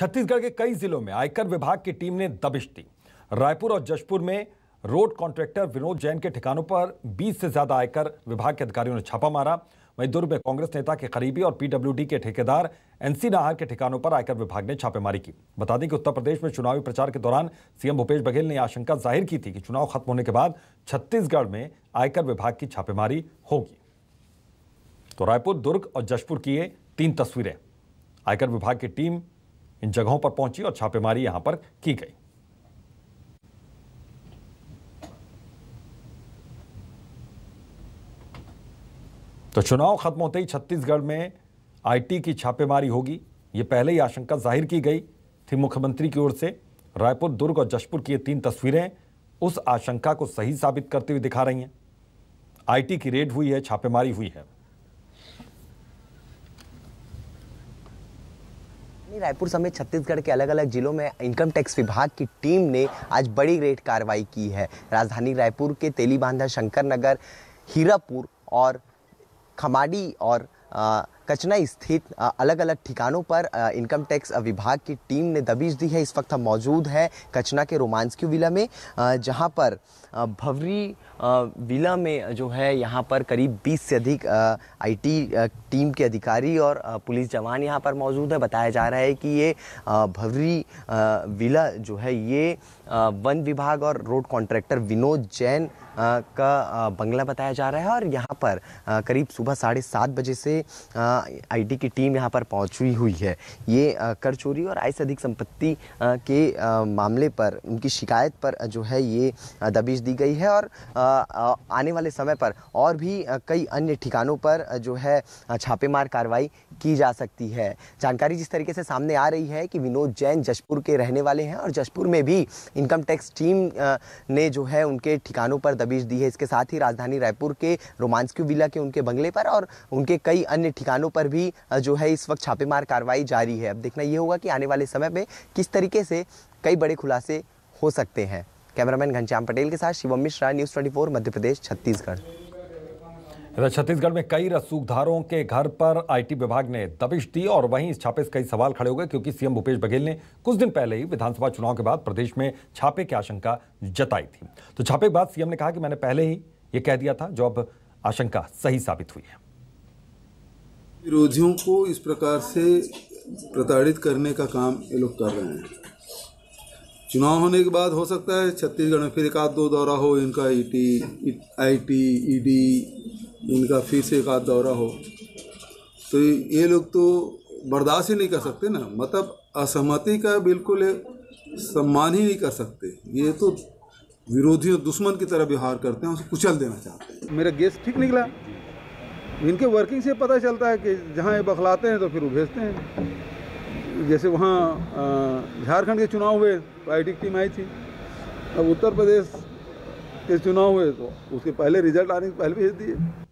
छत्तीसगढ़ के कई जिलों में आयकर विभाग की टीम ने दबिश दी रायपुर और जशपुर में रोड कॉन्ट्रैक्टर विनोद जैन के ठिकानों पर 20 से ज्यादा आयकर विभाग के अधिकारियों ने छापा मारा वहीं दुर्ग में कांग्रेस नेता के करीबी और पीडब्ल्यूडी के ठेकेदार एनसी नाहर के ठिकानों पर आयकर विभाग ने छापेमारी की बता दें कि उत्तर प्रदेश में चुनावी प्रचार के दौरान सीएम भूपेश बघेल ने आशंका जाहिर की थी कि चुनाव खत्म होने के बाद छत्तीसगढ़ में आयकर विभाग की छापेमारी होगी तो रायपुर दुर्ग और जशपुर की ये तीन तस्वीरें आयकर विभाग की टीम इन जगहों पर पहुंची और छापेमारी यहां पर की गई तो चुनाव खत्म होते ही छत्तीसगढ़ में आईटी की छापेमारी होगी ये पहले ही आशंका जाहिर की गई थी मुख्यमंत्री की ओर से रायपुर दुर्ग और जशपुर की ये तीन तस्वीरें उस आशंका को सही साबित करते हुए दिखा रही हैं आईटी की रेड हुई है छापेमारी हुई है रायपुर समेत छत्तीसगढ़ के अलग अलग जिलों में इनकम टैक्स विभाग की टीम ने आज बड़ी रेड कार्रवाई की है राजधानी रायपुर के तेलीबांधा शंकर नगर हीरापुर और खमाड़ी और आ, कचना स्थित अलग अलग ठिकानों पर इनकम टैक्स विभाग की टीम ने दबीज दी है इस वक्त हम मौजूद हैं कचना के रोमांसकी विला में जहाँ पर भवरी विला में जो है यहाँ पर करीब 20 से अधिक आईटी टीम के अधिकारी और पुलिस जवान यहाँ पर मौजूद है बताया जा रहा है कि ये भवरी विला जो है ये वन विभाग और रोड कॉन्ट्रैक्टर विनोद जैन का बंगला बताया जा रहा है और यहाँ पर करीब सुबह साढ़े सात बजे से आईटी की टीम यहाँ पर पहुँची हुई है ये कर चोरी और आय से अधिक संपत्ति के मामले पर उनकी शिकायत पर जो है ये दबिश दी गई है और आने वाले समय पर और भी कई अन्य ठिकानों पर जो है छापेमार कार्रवाई की जा सकती है जानकारी जिस तरीके से सामने आ रही है कि विनोद जैन जशपुर के रहने वाले हैं और जशपुर में भी इनकम टैक्स टीम ने जो है उनके ठिकानों पर दबिश दी है इसके साथ ही राजधानी रायपुर के रोमांसक्यू विला के उनके बंगले पर और उनके कई अन्य ठिकानों स्थानों पर भी जो है इस वक्त छापेमार कार्रवाई जारी है अब देखना ये होगा कि आने वाले समय में किस तरीके से कई बड़े खुलासे हो सकते हैं कैमरामैन घनश्याम पटेल के साथ शिवम मिश्रा न्यूज़ ट्वेंटी मध्य प्रदेश छत्तीसगढ़ इधर छत्तीसगढ़ में कई रसूखधारों के घर पर आईटी विभाग ने दबिश दी और वहीं इस छापे से कई सवाल खड़े हो गए क्योंकि सीएम भूपेश बघेल ने कुछ दिन पहले ही विधानसभा चुनाव के बाद प्रदेश में छापे की आशंका जताई थी तो छापे के बाद सीएम ने कहा कि मैंने पहले ही ये कह दिया था जो अब आशंका सही साबित हुई है विरोधियों को इस प्रकार से प्रताड़ित करने का काम ये लोग कर रहे हैं चुनाव होने के बाद हो सकता है छत्तीसगढ़ में फिर एक आध दो दौरा हो इनका ईटी आईटी ईडी इनका फिर से एक आध दौरा हो तो ये लोग तो बर्दाश्त ही नहीं कर सकते ना मतलब असहमति का बिल्कुल सम्मान ही नहीं कर सकते ये तो विरोधी और दुश्मन की तरह व्यवहार करते हैं उसे कुचल देना चाहते हैं मेरा गेस ठीक निकला इनके वर्किंग से पता चलता है कि जहाँ ये बखलाते हैं तो फिर वो भेजते हैं जैसे वहाँ झारखंड के चुनाव हुए तो आई टी टीम आई थी अब उत्तर प्रदेश के चुनाव हुए तो उसके पहले रिजल्ट आने के पहले भेज दिए